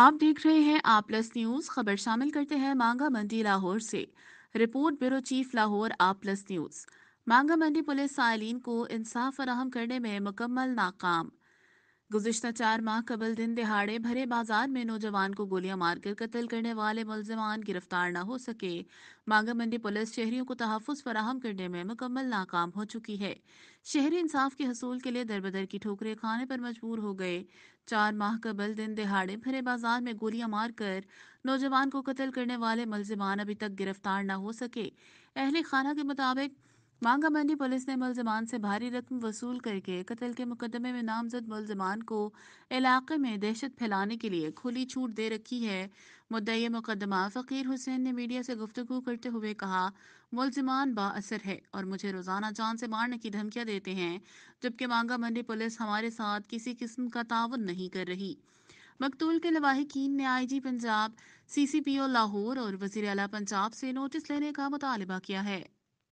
आप देख रहे हैं आप प्लस न्यूज खबर शामिल करते हैं मांगा मंडी लाहौर से रिपोर्ट ब्यूरो चीफ लाहौर आप प्लस न्यूज मांगा मंडी पुलिस सालीन को इंसाफ फराहम करने में मुकम्मल नाकाम गुजशत चार माह कबल दिन दिहाड़े भरे बाजार में नौजवान को गोलियां मारकर कत्ल करने वाले मुलजमान गिरफ्तार न हो सके मांगा मंडी पुलिस शहरियों को तहफ़ फराहम करने में मुकम्मल नाकाम हो चुकी है शहरी इंसाफ के हसूल के लिए दरबदर की ठोकरें खाने पर मजबूर हो गए चार माह कबल दिन दिहाड़े भरे बाजार में गोलियां मारकर नौजवान को कत्ल करने वाले मुलजमान अभी तक गिरफ्तार न हो सके अहल खाना के मुताबिक मांगा मंडी पुलिस ने मुलजमान से भारी रकम वसूल करके कत्ल के मुकदमे में नामजद मुलजमान को इलाके में दहशत फैलाने के लिए खुली छूट दे रखी है मुद्दा मुकदमा फ़कीर हुसैन ने मीडिया से गुफ्तु करते हुए कहा मुलजमान बासर है और मुझे रोज़ाना जान से मारने की धमकियाँ देते हैं जबकि मांगा मंडी पुलिस हमारे साथ किसी किस्म का ताउन नहीं कर रही मकतूल के लवाहिकीन ने जी पंजाब ओ लाहौर और वजीर अला पंजाब से नोटिस लेने का मुतालबा किया है